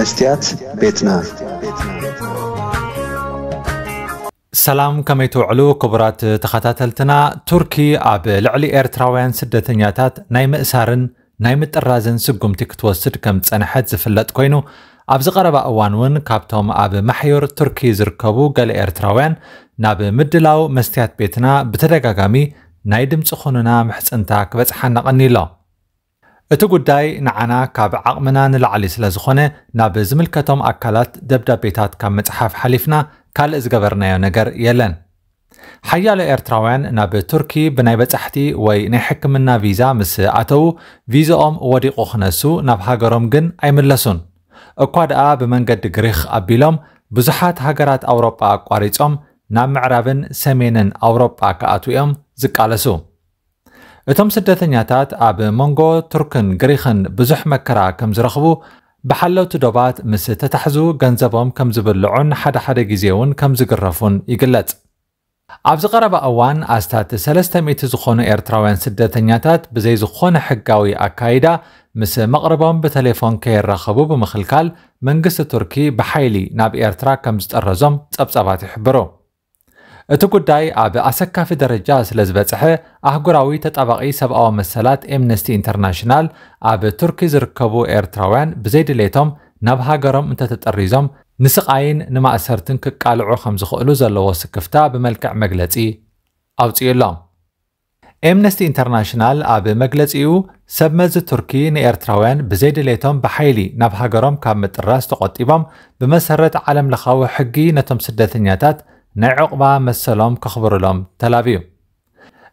መስትያት ቤትና ሰላም ከመይ ትውዕሉ ክቡራት ተኸታተልትና ቱርኪ ኣብ ልዕሊ ኤርትራውያን ስደተኛታት ናይ ምእሳርን ናይ ምጥራዝን ስጉምቲ ክትወስድ ከም ጸንሐት ዝፍለጥ ኮይኑ ኣብዚ ቀረባ እዋን እውን ካብቶም ኣብ ማሕዮር ቱርኪ ዝርከቡ ገለ ኤርትራውያን ናብ ምድላው መስትያት ቤትና ብተደጋጋሚ ናይ ድምፂ ኹንና ምሕፅንታ ክበፅሓ ነቐኒ ኣሎ እቲ ጉዳይ ንዓና ካብ ዓቕምና ንላዕሊ ስለ ዝኾነ ናብ ዝምልከቶም ኣካላት ደብዳቤታት ካብ መፅሓፍ ሓሊፍና ካልእ ዝገበርናዮ ነገር የለን ሓያሎ ኤርትራውያን ናብ ቱርኪ ብናይ በጻሕቲ ወይ ናይ ሕክምና ቪዛ ምስ ኣተዉ ቪዛኦም ወዲቑ ክነሱ ናብ ሃገሮም ግን ኣይምለሱን እኳ ደኣ ብመንገዲ ግሪክ ኣቢሎም ብዙሓት ሃገራት ኣውሮጳ ኣቋሪፆም ናብ ምዕራብን ሰሜንን ኣውሮጳ ክኣትኡ እዮም ዝቃለሱ እቶም ስደተኛታት ኣብ መንጎ ቱርክን ግሪክን ብዙሕ መከራ ከም ዝረኽቡ ብሓለውቲ ዶባት ምስ ተታሕዙ ገንዘቦም ከም ዝብልዑን ሓደሓደ ግዜ እውን ከም ዝግረፉን ይግለጽ ኣብዚ ቀረባ እዋን ኣስታት 300 ዝኾኑ ኤርትራውያን ስደተኛታት ብዘይ ዝኾነ ሕጋዊ ኣካይዳ ምስ መቕርቦም ብቴሌፎን ከይራኸቡ ብምኽልካል መንግስቲ ቱርኪ ብሓይሊ ናብ ኤርትራ ከም ዝጠረዞም ጸብጻባት ይሕብሩ تقدّي أبي أسكى في درجة سلزبته أهجراوي تتابعي سب أو مسلات إمنستي إنترناشنال أبي تركي زركبو إيرتروان بزيد ليتم نبها جرم أنت تتقريزم نسق عين نما أسرتن كقال عرخم زخلوز اللي وسكفتا بملكع مجلتي أو تيلام إمنستي إنترناشنال أبي مجلتيو سب مز تركي نيرتروان بزيد ليتم بحيلي نبها جرم كامت الراس تقطيبم بمسرة عالم لخاو حقي نتم سدة ثنياتات ናይ ዕቑባ መሰሎም ከኽብርሎም ተላብ እዩ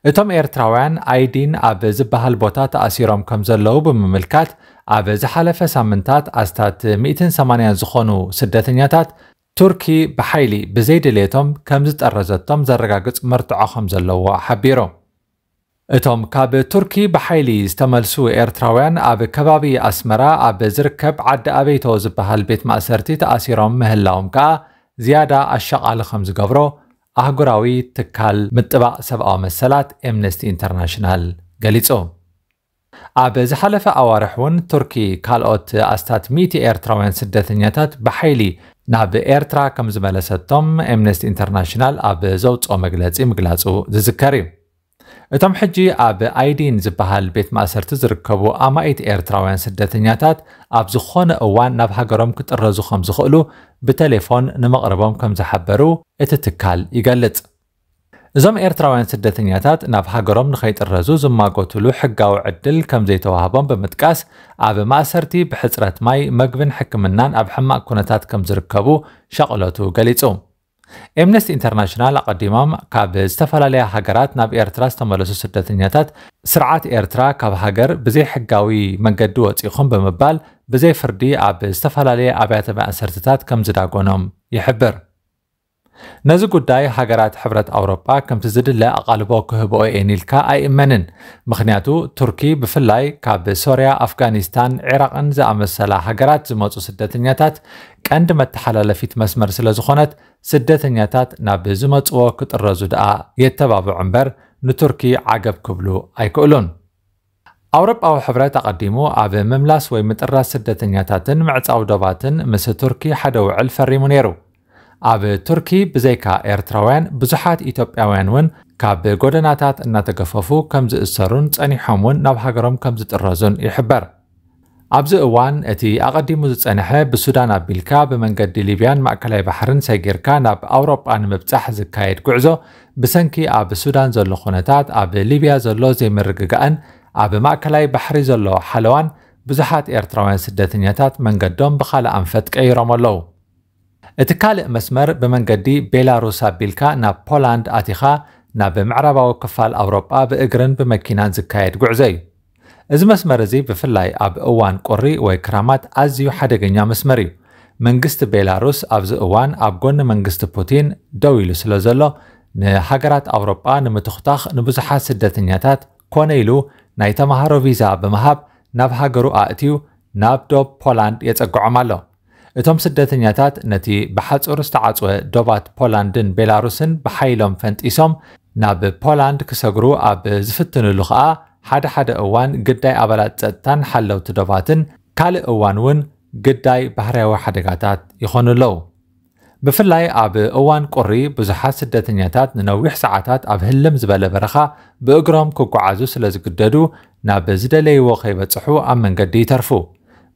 እቶም ኤርትራውያን ኣይዲን ኣብ ዝበሃል ቦታ ተኣሲሮም ከም ዘለዉ ብምምልካት ኣብ ዝሓለፈ ሳምንታት ኣስታት 180 ዝኾኑ ስደተኛታት ቱርኪ ብሓይሊ ብዘይድሌቶም ከም ዝጠረዘቶም ዘረጋግጽ መርትዖ ከም ዘለዎ ሓቢሩ እቶም ካብ ቱርኪ ብሓይሊ ዝተመልሱ ኤርትራውያን ኣብ ከባቢ ኣስመራ ኣብ ዝርከብ ዓዲ ኣበይቶ ዝበሃል ቤት ማእሰርቲ ተኣሲሮም ምህላዎም ከዓ ዝያዳ ኣሸቓሊ ከም ዝገብሮ ኣህጉራዊ ትካል ምጥባቅ ሰብኣዊ መሰላት ኤምነስቲ ኢንተርናሽናል ገሊጹ ኣብ ዝሓለፈ ኣዋርሕ እውን ቱርኪ ካልኦት ኣስታት 100 ኤርትራውያን ስደተኛታት ብሓይሊ ናብ ኤርትራ ከም ዝመለሰቶም ኤምነስቲ ኢንተርናሽናል ኣብ ዘውፅኦ መግለፂ ምግላጹ ዝዝከር እዩ እቶም ሕጂ ኣብ ኣይዲን ዝበሃል ቤት ማእሰርቲ ዝርከቡ ኣማኢት ኤርትራውያን ስደተኛታት ኣብ ዝኾነ እዋን ናብ ሃገሮም ክጥረዙ ከም ዝኽእሉ ብቴሌፎን ንመቕረቦም ከም ዝሓበሩ እቲ ትካል ይገልጽ እዞም ኤርትራውያን ስደተኛታት ናብ ሃገሮም ንኸይጥረዙ ዝማጎትሉ ሕጋዊ ዕድል ከም ዘይተዋህቦም ብምጥቃስ ኣብ ማእሰርቲ ብሕፅረት ማይ መግብን ሕክምናን ኣብ ሕማቅ ኩነታት ከም ዝርከቡ ሸቕለቱ ገሊጹ ኤምነስቲ ኢንተርናሽናል ኣቐዲሞም ካብ ዝተፈላለያ ሃገራት ናብ ኤርትራ ዝተመለሱ ስደተኛታት ስርዓት ኤርትራ ካብ ሃገር ብዘይ ሕጋዊ መንገዲ ወፂኹም ብምባል ብዘይ ፍርዲ ኣብ ዝተፈላለየ ኣብያተ መእሰርትታት ከም ዝዳጎኖም ይሕብር ነዚ ጉዳይ ሃገራት ሕብረት ኣውሮጳ ከምቲ ዝድለ ኣቓልቦ ክህብኦ የን ኢልካ ኣይእመንን ምክንያቱ ቱርኪ ብፍላይ ካብ ሶርያ ኣፍጋኒስታን ዒራቅን ዝኣመሰላ ሃገራት ዝመፁ ስደተኛታት ቀንዲ መተሓላለፊት መስመር ስለ ዝኾነት ስደተኛታት ናብ ዝመፅዎ ክጥረዙ ድኣ የተባብዑ እምበር ንቱርኪ ዓገብ ክብሉ ኣይክእሉን ኣውሮጳዊ ሕብረት ኣቐዲሙ ኣብ ምምላስ ወይ ምጥራስ ስደተኛታትን ምዕፃው ዶባትን ምስ ቱርኪ ሓደ ውዕል ፈሪሙ ነይሩ ኣብ ቱርኪ ብዘይካ ኤርትራውያን ብዙሓት ኢትዮጵያውያን እውን ካብ ጎደናታት እናተገፈፉ ከም ዝእሰሩን ጸኒሖም እውን ናብ ሃገሮም ከም ዝጥረዙን ይሕበር ኣብዚ እዋን እቲ ኣቐዲሙ ዝጸንሐ ብሱዳን ኣቢልካ ብመንገዲ ሊብያን ማእከላይ ባሕርን ሰጊርካ ናብ ኣውሮጳ ንምብጻሕ ዝካየድ ጉዕዞ ብሰንኪ ኣብ ሱዳን ዘሎ ኩነታት ኣብ ሊብያ ዘሎ ዘይምርግጋእን ኣብ ማእከላይ ባሕሪ ዘሎ ሓለዋን ብዙሓት ኤርትራውያን ስደተኛታት መንገዶም ብኻልእ ኣንፈት ቀይሮም ኣለዉ እቲ ካልእ መስመር ብመንገዲ ቤላሩስ ኣቢልካ ናብ ፖላንድ ኣቲኻ ናብ ምዕራባዊ ክፋል ኣውሮጳ ብእግርን ብመኪናን ዝካየድ ጉዕዞ እዩ እዚ መስመር እዚ ብፍላይ ኣብ እዋን ቁሪ ወይ ክራማት ኣዝዩ ሓደገኛ መስመር እዩ መንግስቲ ቤላሩስ ኣብዚ እዋን ኣብ ጎኒ መንግስቲ ፑቲን ደው ኢሉ ስለ ዘሎ ንሃገራት ኣውሮጳ ንምትኽታኽ ንብዙሓት ስደተኛታት ኮነ ኢሉ ናይ ተምሃሮ ቪዛ ብምሃብ ናብ ሃገሩ ኣእትዩ ናብ ዶብ ፖላንድ የፀግዖም ኣሎ እቶም ስደተኛታት ነቲ ብሓፁር ዝተዓፅወ ዶባት ፖላንድን ቤላሩስን ብሓይሎም ፈንጢሶም ናብ ፖላንድ ክሰግሩ ኣብ ዝፍትንሉ ከዓ ሓደ ሓደ እዋን ግዳይ ኣባላት ፀጥታን ሓለውቲ ዶባትን ካልእ እዋን እውን ግዳይ ባህርያዊ ሓደጋታት ይኾኑ ኣለው ብፍላይ ኣብ እዋን ቁሪ ብዙሓት ስደተኛታት ንነዊሕ ሰዓታት ኣብ ህልም ዝበለ በረኻ ብእግሮም ክጓዓዙ ስለ ዝግደዱ ናብ ዝደለይዎ ከይበፅሑ ኣብ መንገዲ ይተርፉ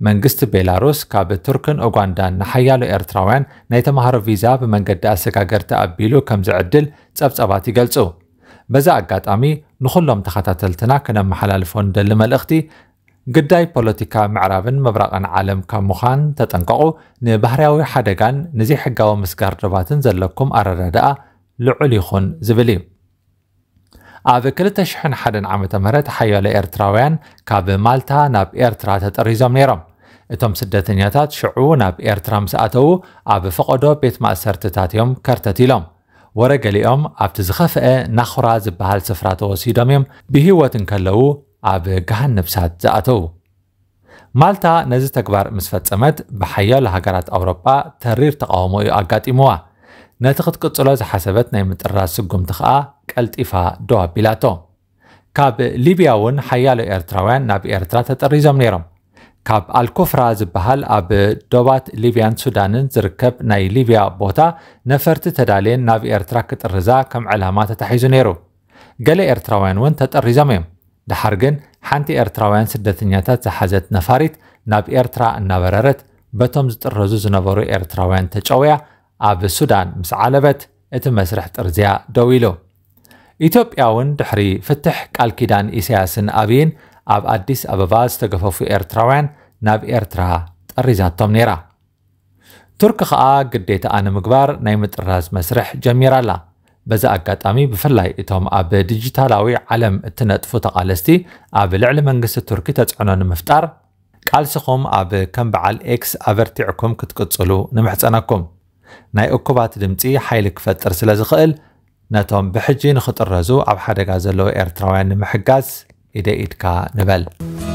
መንግስቲ ቤላሩስ ካብ ቱርክን ኡጋንዳን ንሓያሉ ኤርትራውያን ናይ ተምሃሮ ቪዛ ብመንገዲ ኣሰጋገርቲ ኣቢሉ ከም ዝዕድል ጸብጸባት ይገልጹ በዚ ኣጋጣሚ ንኹሎም ተኸታተልትና ከነመሓላልፎ ንደሊ መልእኽቲ ግዳይ ፖለቲካ ምዕራብን ምብራቕን ዓለም ካብ ምዃን ተጠንቀቑ ንባህርያዊ ሓደጋን ምስጋር ድባትን ዘለኩም ኣረዳድኣ ልዑል ይኹን ዝብል እዩ ኣብ 2001 ዓ ም ሓያሎ ኤርትራውያን ካብ ማልታ ናብ ኤርትራ ተጠሪዞም ነይሮም እቶም ስደተኛታት ሽዑ ናብ ኤርትራ ምስ ኣተዉ ኣብ ፈቐዶ ቤት ማእሰርትታት እዮም ከርተት ኢሎም ወረ ገሊኦም ኣብቲ ዝኸፍአ ናኹራ ዝበሃል ስፍራ ተወሲዶም እዮም ብሂወት እንከለዉ ኣብ ገሃን ነብሳት ዝኣተዉ ማልታ ነዚ ተግባር ምስ ፈጸመት ብሓያሉ ሃገራት ኣውሮጳ ተሪር ተቃውሞ እዩ ኣጋጢምዋ ነቲ ክትቅጽሎ ዝሓሰበት ናይ ምጥራዝ ስጉምቲ ኸኣ ቀልጢፋ ደው ኣቢላቶ ካብ ሊብያ እውን ሓያሎ ኤርትራውያን ናብ ኤርትራ ተጠሪዞም ነይሮም ካብ ኣልኮፍራ ዝበሃል ኣብ ዶባት ሊብያን ሱዳንን ዝርከብ ናይ ሊብያ ቦታ ነፈርቲ ተዳልየን ናብ ኤርትራ ክጥርዛ ከም ዕላማ ተታሒዙ ነይሩ ገሌ ኤርትራውያን እውን ተጠሪዞም እዮም ድሓር ግን ሓንቲ ኤርትራውያን ስደተኛታት ዝሓዘት ነፋሪት ናብ ኤርትራ እናበረረት በቶም ዝጥረዙ ዝነበሩ ኤርትራውያን ተጨውያ ኣብ ሱዳን ምስ ዓለበት እቲ መስርሕ ጥርዝያ ደው ኢሉ ኢትዮጵያ እውን ድሕሪ ፍትሕ ቃል ኪዳን ኢሳያስን ኣብይን ኣብ ኣዲስ ኣበባ ዝተገፈፉ ኤርትራውያን ናብ ኤርትራ ጠሪዛቶም ነይራ ቱርክ ከዓ ግዴታኣ ንምግባር ናይ ምጥራዝ መስርሕ ጀሚራ ኣላ በዚ ኣጋጣሚ ብፍላይ እቶም ኣብ ዲጂታላዊ ዓለም እትነጥፉ ተቓለስቲ ኣብ ልዕሊ መንግስቲ ቱርኪ ተፅዕኖ ንምፍጣር ቃልስኹም ኣብ ከም በዓል ኤክስ ኣበርቲዕኩም ክትቅፅሉ ንምሕፀነኩም ናይ እኩባት ድምፂ ሓይሊ ክፈጥር ስለ ዝኽእል ነቶም ብሕጂ ንኽጥረዙ ኣብ ሓደጋ ዘለዎ ኤርትራውያን ንምሕጋዝ i det it ka novell.